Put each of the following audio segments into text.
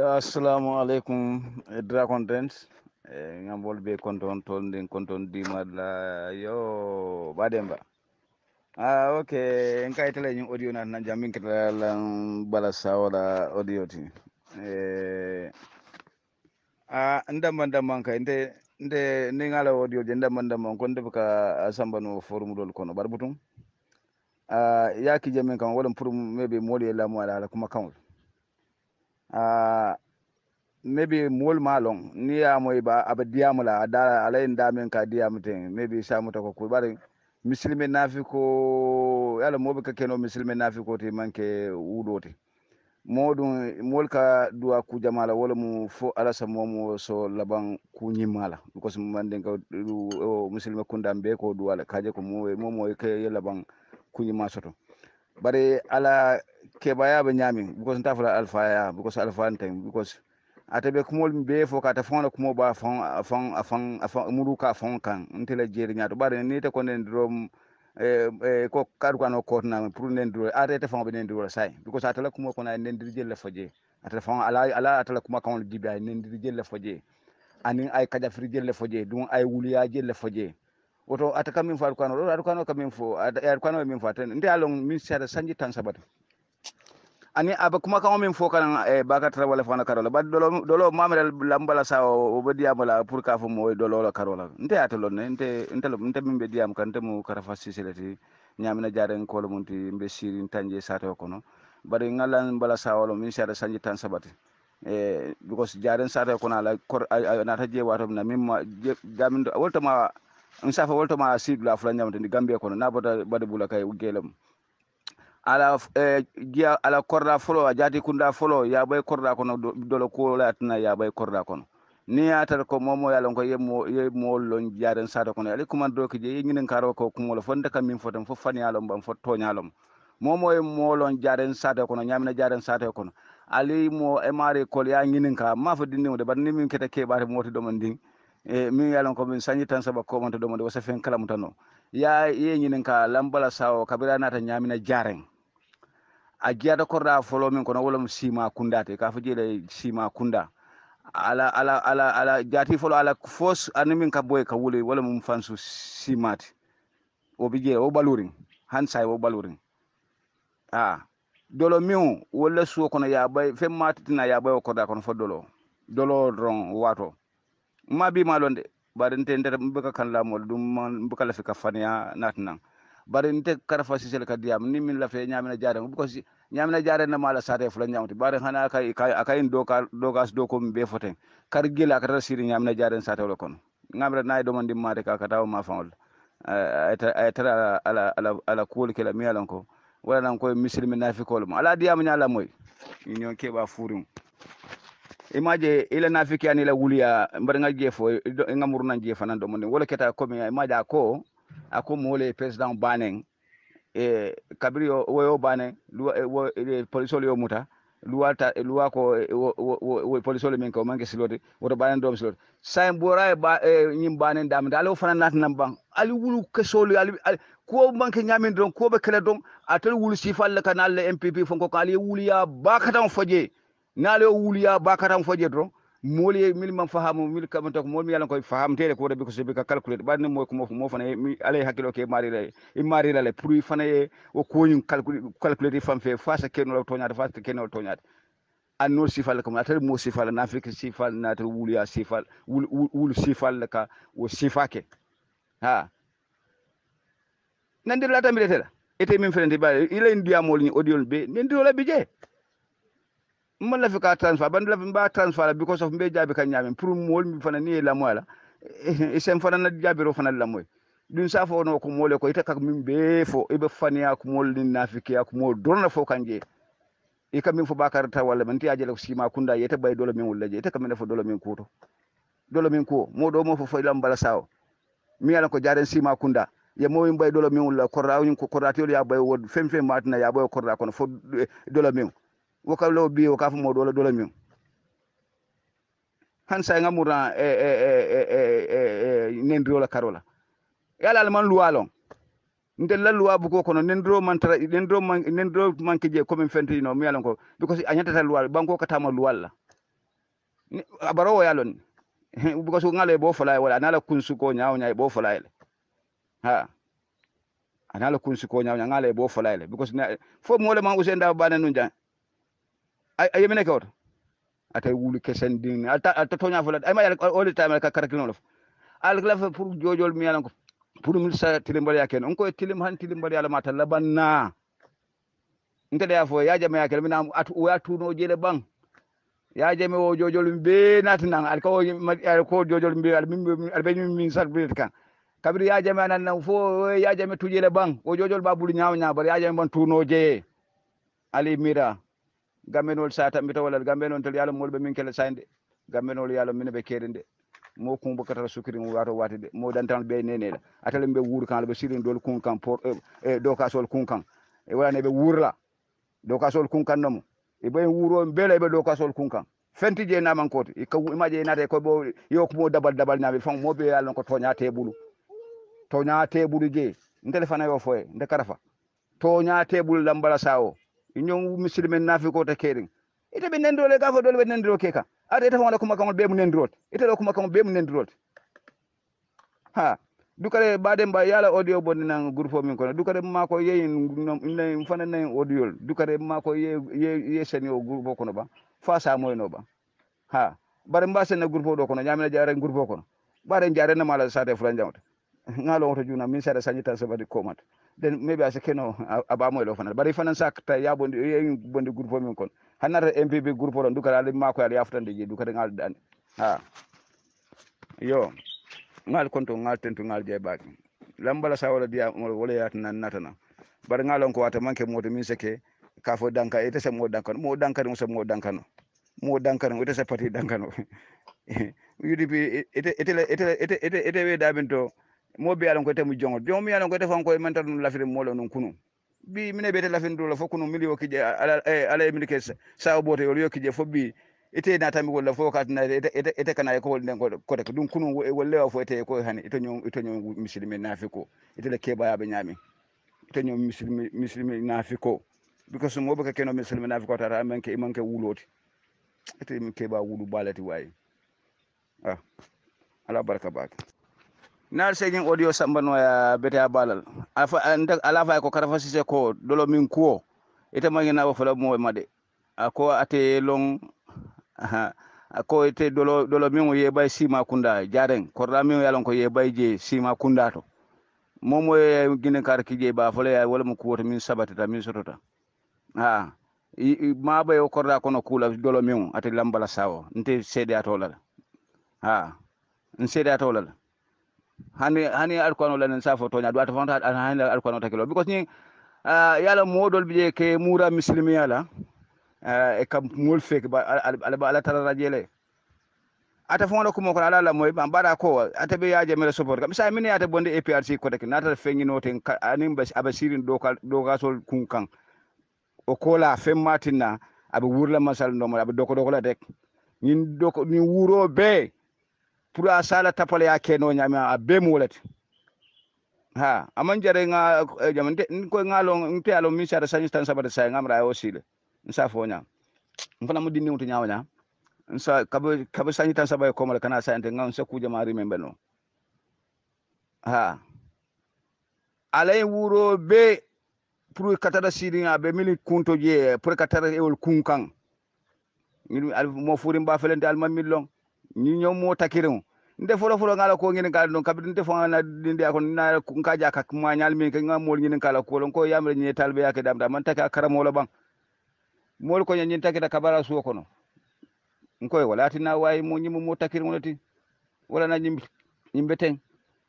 assalamu aleykum e dragon dent e eh, gambol be kontoon toon nden kontoon dimalla yo ɓaden ba a ah, ok en kayitala ñum audio nat na jam min ketalalan bala sawala audio ti eh, a ah, ndamba ndamman kay nde nde nde ngala audio je ndamba ndamman ko ndeɓ ka ah, samba no formulol kono ɓarbutum a yakki jamin kam walla pour maybe mi waɗi e lamu ala ala kuma kamol maybe mool maalon ni yamoy ba aba diyamula da alayin damin ka diyamuten maybe samuta ko kuy bari misilme naafi ko yala moɓe ka keno misilme naafi ko te manke wuɗote moɗum mool ka duwa kujamala wala mu fo alasa momo so laban kuñimmala ɗukosmo manden ka musilme kundam ɓe ko duwala kaje ko mo momo ke ye laban kuñima soto bare ala keɓayaɓe ñaami because ntafala alfaya because alfa n tan because ataɓe kumol be fo kata fawna kumo ɓa muru ka faw kan ntela jeeri ñaato ɓare nite ko nden dirom eh, eh, ko kaɗu kano kotnama pour nden diro atete fawɓe nden dirola say because atala kumo kono ndendir jelle fo jee atala faw ala ala atala kuma kawol dibi ay nendir jelle fo jee anin ay kajafiri jelle fo jee ay wuliya jelle fo woto ata kam min fo aɗa kano ɗo aɗa kano kam min fo aɗa eh, kano min fo aten nde alon min si aɗa tan sabata ani aba kuma kan min fo kan e eh, baka tara wala fana karola ba dolo dolo mamere lambala sa o be diam la pour ka fo moy dolo la karola nte ata lon nte nte nte min be diam kan te mu kara fasisilati nyamina jaren kolo munti be sirin tanje sate o kono bari ngalan bala sa wala min si aɗa sañji tan sabata e eh, because jaren sate o kono ala nata je watom na min ma jamin woltama um safa wolto ma sidula fulañama te ndi gambia kono na bota bade bula kay guelem ala jiya e, ala korda folo a jaati kunda folo yaɓay korda kono dolo kuolatina yaɓay korda kono ni yatat ko momo yaalon ko yeye mool lon jaaren sata kono ala kumandoki je yeginen karo ko kumolo fo nde kammin fo tan fof fanialom ɓam fo toñalom momo e moolon jaaren sata kono ñamina jaaren sata kono ali mo e maari kol ya ginin ka mafo dindimo de mbaɗa ni min kete keɓate mooti ɗoma ndin e eh, min ko min sañi tan saaɓa komanta ɗo mo nde wasa fen kala tan o ya yeñinen ka lambala sawo kabira nata ñamina jaren a jiyata korɗa folo min kono wolam sima kunda te ka fo jeeɗa sima kunda ala ala ala ala jati folo ala fos ani min ka boy ka wuli wala mum fansu simati o bi o balurin han sai o balurin a dolo min walla suwo kono ya bay fen matitina ya ɓayo korɗa kono fo dolo dolo ron wato ma bi ma londe bari nte ndere mbeka kan la mol dum mbeka la fi ka kafania natna bari nte karfa si sel kadiyam ni min la fe nyamina jare ko si nyamina jare na mala sare fula nyamti bari hana kay kay do ka do gas do ko be fote kar gila ka rasiri nyamina jare sate wala kono ngamre nay do man de ka ka taw ma faol ay tara ala ala ala kuol kala mi alanko wala nan koy misilmi nafikol mo ala diam nyala moy ñon keba furum imaje ila nafiki yani ila wuliya mbar nga jefo nga muruna jefa nan do mon wala keta komi imaje ako ako mole president baneng e kabri yo woyo bane luwa e, e, e polisol yo muta luwa ta e, luwa ko wo polisol min ko manke siloti woto bane dom siloti say mbora e ba e, nyim bane dam dalo fana nat nam ali wulu ke ali, ali ko manke nyamin don ko be kala don atal wulu sifal la kanal le mpp fonko kali wulu ya bakatan foje naale o ya bakatam fojeto mooli mil man fahamu mil kam tok mol mi yalan koy faham tele ko rabbi ko sobi ka calculate banne moy ko mo fane mi alay hakilo ke mari lay e mari lay pour fana e o ko koñum calculate fam fe face kenno toñade face kenno toñade anno sifal ko atal mo sifal na afrique sifal na tal ya sifal wul wul sifal ka o sifake ha nandir la tamire tela ete min frente ba ilay ndiya mol ni audio be nandir la bije man la fi ka transfer bandu la fi mba transfer la because of mbe jabe kan nyame pour mol mi fana ni la mola e sem fana na jabe ro fana la moy dun sa fo no ko mole ko itaka min be fo e be fani ak ya ko na fi ki ak mo do na fo kan je e kam min fo bakar ta wala man ti ajele ko sima kunda yete bay dolo min wulla je te kam na fo dolo min kuto dolo min ko mo do mo fo fo lam bala saw mi ala ko jaren sima kunda ya mo min bay dolo min wulla korra ko korra to ya bay wod fem fem matina ya bay korra kono fo dolo min woka law bi woka fo moɗo wala dola min han sa ngamurna e eh, e eh, e eh, e nendiro la karola yala alman luwa lon nde la luwa buko kono nendiro man tara nendiro man nendiro man keje ko min fenti no mi yalon ko because a nyata luwa banko ka tama luwa la abaro yalon because ngale bo fala e wala nala kunsu ko nyaaw nyaay e bo fala e ha anala kunsu ko nyaaw nyaay ngale bo fala because fo mo le man usenda bana nunja ay mene kawta atay wuli kesen din ata ata tonya fula ay ma yalla all the time ka karakino lof al fa pour jojol mi yalan ko pour mi sa tilimbal yaken on ko tilim han tilimbal yalla mata labanna nte da fo ya jama yakel mina atu ya tuno jele bang ya jame wo jojol be natinan al ko al ko jojol be al min al be min sar be kan kabiri ya jame nan nan fo ya jame tujele bang wo jojol babul nyaaw nyaabar ya jame ban tuno je ali mira gambenol sa tambita walla gambenol tal yaalo molɓe min kele sayde gambenol yaalo mine ɓe keede nde mo kumbo katata sukiri mo wato wati de mo dantan ɓe neneɗa atale ɓe wuur kan ɓe sirin dol kun kan por eh, eh, e dow kasol kun kan e wala ne ɓe wuurla dow kasol kun kan nomo e ɓen wuuro beela ɓe dow kasol kun kan fenti je namankote imaje e e nate koɓe yokkumo dabal dabal naɓe fan moɓe yalon ko toña teɓulu toña teɓulu je ntele fana yo foye nde karafa toña teɓulu lambala sa o ñon musidɓe men naafiko to keeɗen ite ɓe nenndirole gaa fof dole ɓe nenndiro ke kan ite fo waɗa ko makamol ɓe mo ite ɗo ko makamol ɓe mo nenndirote ha dukare baden ba yala audio bonde nan groupe min kono dukare ma ko yeyin nayi fana nayi audio dukare ma ko ye ye ye seni o groupe kono ba fa sa moyno ba ha bare mbasen na groupe ɗo kono ñamina jare groupe kono bare jare na mala sate fulan jamta ngalo to juna min sada sanjita sabadi komat den maybe asa keno abamo elo fanal bari fanan sak ta ya bondi en bondi groupe min kon hanara mpp groupe don dukara ali mako ali aftande je dukara ngal dan ha yo ngal konto ngal tentu ngal je baaki lambala sa wala diya wala yat nan natana bar ngalon ko wata manke moto min seke ka fo danka ite se mo danka mo danka mo se mo danka no mo danka no ite se pati danka no udp ite ite ite ite ite ite we dabinto mo be alon ko mu jongo do jomi alon ko defon ko mental non lafire molo non kunu bi mine be te firi do la fokunu mili o kije ala ala eh, mili kes sa obote yol yoki kije fo bi ite na tammi wala fo ka na ite ite kana e ko wol den ko ko tek dun kunu wala fo ite ko hani ito nyom ito nyom muslimi nafiko ite le keba ya be nyami ito nyom muslimi muslimi nafiko because mo be ka keno muslimi nafiko ta tara manke manke wuloti ite mi keba wulu balati way ah ala baraka bake nar señin audio sambanoya bete a balal ala fay ko karafa sise ko dolo min kuwo ite maginaba fula moy made ako ate long ako ite dolo dolo min ye bay sima kunda jaren korda min yalon ko ye bay je sima kunda to momo ye gine kar ki je ba fula wala mu kuwota min sabata ta min sotota ha ma bay o korda kono kula dolo min ate lambala sawo nte sede atolala ha nse de atolala hani hani alikuwa alkano lanen safo to ɗum ata fonta ata hani alkano takilo because ni uh, yala modol ɓe ke mura muslimi yala uh, eh, e kam mul fek ala ala tara rajele ata fonda mo ko ala la moy ɓa bara ko ata ɓe yaaje mbeɗa support kam sa min ata bonde aprc kotake natata feŋŋinoten anin aɓa sirin dokasol kun kan o kola matina abe wurla masal nomon aɓe dokodoko la tek ñin doko ni wuro be pour a sala tapale ya keno nyama a be mulati ha aman jare nga eh, jamante ko nga ngalo nte alo mi sa sanyi tan sabata sa ngamra o sile nsa fonya mfana mudini wuti nyawo nya nsa kabo sa sanyi tan ko mala kana sa ente ngam sa kuja mari membe no ha alay wuro be pour katara nga be mili kunto je pour katara e wol kunkan al mo furim ba felente al millon ñiño mo takirin nde folo folo ngala ko ngin kala don kabdi nde fonga na dinde ko na kaja ka ma nyal min ka ngam mol ngin kala ko lon ko yamre ni talbe yake dam dam man taka lo bang mol ko nyin taki kabara su ko nkoy wala tina wayi mo nyimo mo takirin wonati wala na nyim yimbeten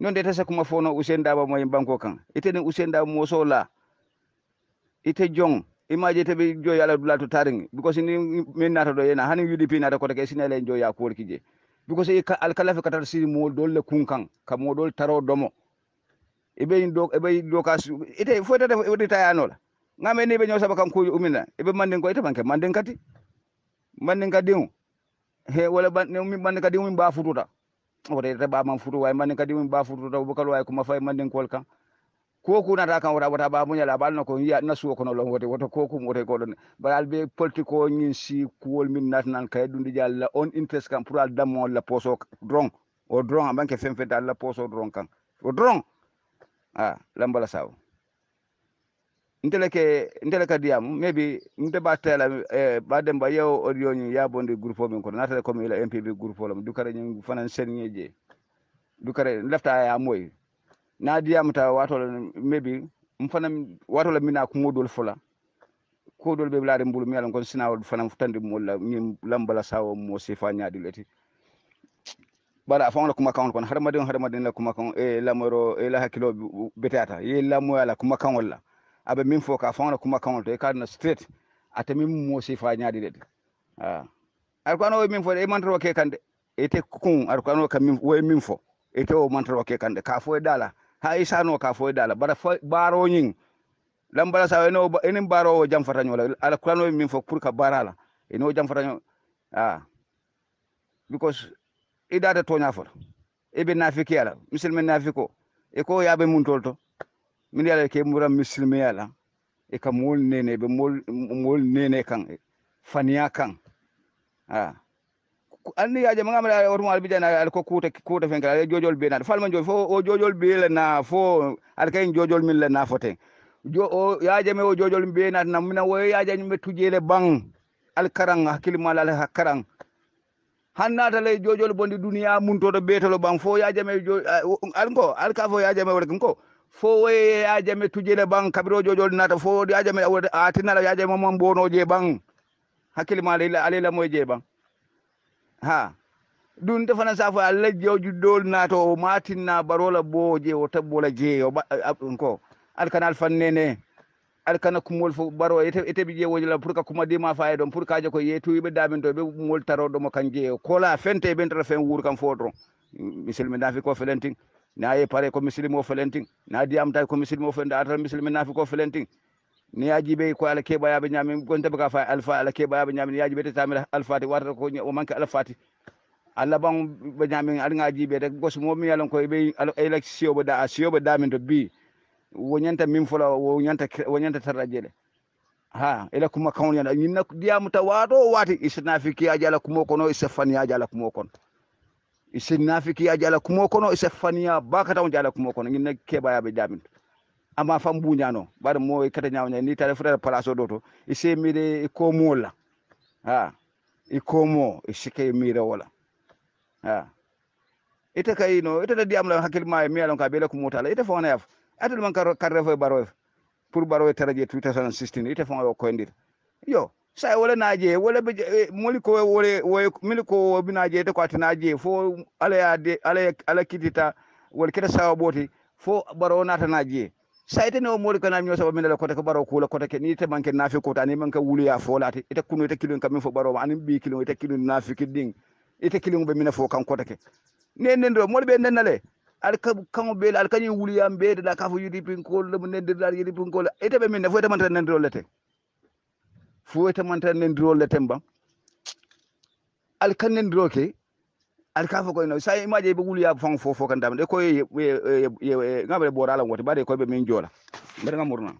non de tasa kuma fono usen daba mo yimbanko kan ite den usen daba mo so la ite jong image teɓe joyi ala dulato taringi because ni min nata ɗo yena hani udp nata kota ke sinele en joyi ya kuorki je because i alkalafe katata si moɗol le kunkan ka moɗol taro domo eɓe eɓe dokas ite fo tata e wodi tayanola gam eni ɓe ñoo saba kan kuji umina eɓe mandin ko itaɓanke mandin kadi mandin kadiu he walla mandin kadi umin mbafututa wotete ɓaman futu wawi mandin kadi umin mbafututa boukalo wawi kuma fay mandinkol kan koku kunata kan wota wota bamuñala baal no ko yi na nasuwo kono lon wote woto koku mo wote golon baɗal be politiko o si kuol min nat nan kay dundi jalla on interest kam pour al damo la poso dron o dron am banke fem fedde la poso dron kan o dron a lambala saw nteleke nteleka diam maybe nte ba tela eh, ba demba yew audio ya yabondi groupe o ko kono natale comme ila mpb groupe o du kare ñin fanan sen du kare lafta ya moy na diyamata watola maybe mfana fana watola mina kumodol fola kodol be laare mbulu mi alan kon sinawol fana futandi mo la mi lambala sawo mo sefa nyaadi leti bara afan la kuma kan kon harmadin harmadin la kuma kan e eh, lamoro e eh, la hakilo betata ye lamo la kuma kan wala abe min ah. fo eh, ka afan la kuma kan to e kadna street ata min mo sefa nyaadi leti ah alkwano min fo e mantro ke kande ete kun alkwano kam min wo min fo ete o mantro ke kande ka fo e dala ha isano ka fo dala bara baro nyin lan bara sawe no enin baro jam fatanyo la ala kulano min fo pour ka barala eno jam fatanyo ah because idata tonya for ebe nafiki ala musulmi nafiko e ko yaɓe mum tolto min yala ke muram musulmi ala e ka mol nene ɓe mol nene kan faniya kan a anni aje ma ngamra otum albijana ala ko kuuta kuuta fen kala jojol be naata falma jol fo o jojol be la na fo ala kay jojol min la na foten jo o yaje me o jojol be naata na mina woy yaje me tujele bang al karang hakkil mal al karang han naata lay jojol bonde duniya mun to do betolo bang fo yaje me al ko al ka fo yaje me wala ko fo woy yaje me tujele bang kabiro jojol naata fo yaje me atinala yaje mo mon bonoje bang hakkil mal ala ala moje bang ha ɗum fana safo allah jawju dol naato o matinna barola bo je o tabbola je o ko alkanal al alkana kumol fo baro eteɓe ƴewoji la pour que kumadima faye ɗon pour kaje ko yeetuyiɓe damin to ɓe mol taroɗomo kan jeeyo kola fente ɓen tara fen wuur kam fo ɗon misilmi nafi ko felentin na ye pare ko misilimi o felentin na diyam tawi ko misilimi o fen da atata misilimi nafi ko felentin Ni yaji yajiɓe ko ala keɓaya ɓe ñaami gon deba ka fa alpha ala keɓaya ɓe ñaami ne yajiɓe te tamira alphati warata ko o manque alphati allah ɓan ɓe ñaami alga jiɓe de gosomomi yalon koye ɓe elak siyoɓe da a da damin to bi woñanta min fola woñanta woñanta tarɗa jeeɗe ha ila e kuma ni ñinna diyamu muta wato wati isnafiki aji ala kumo kono isafani ya jala kumo kono isnafiki ya ala kumo kono isafaniya bakatawo aji ala kumo kono ñinna keɓayaɓe min to ama fam buñano bar mo kata nyawnya ni tare fu tare place do to e de e ko mo la ha e ko mo e sike re wala ha ita kay no ita da diam la hakil ma mi alon ka bele ko la mutala fo na yaf atul man kar kar refoy baro pour baro tare taraje 2016 ita fona yo ko ndir yo sai e wala naje e wala be e, moli ko wala mili ko binaje ta kwati naje fo ala ya de ala ala kitita wala kita boti fo baro na naje saytene o moori kanami ño sabu minela kota ko ɓaro kuula kota ke ni ite manke nafikota ani manke wuloya folate ita kuno ita kilo kamin fo ɓaroma ani ɓi kilo ita kilo nafiki ɗin ita kilo ɓe mina fo kan kota ke ne nenndiro moɗo ɓe ndennale ala kao ɓeele ala kañum wuloyam ɓeedeɗa kafo yiɗi pinkolle nendirɗaɗ yiɗi pinkolle ita ɓe minne fo ita mantata nendirolle te fo ita mantata nendirolle ten ba ala kan nendiro ke al ka fo ko no sai maje be gulu ya fang fo fo kan dam de ko ye ye ngabere borala ngoti bare ko be min jola bare ngamurna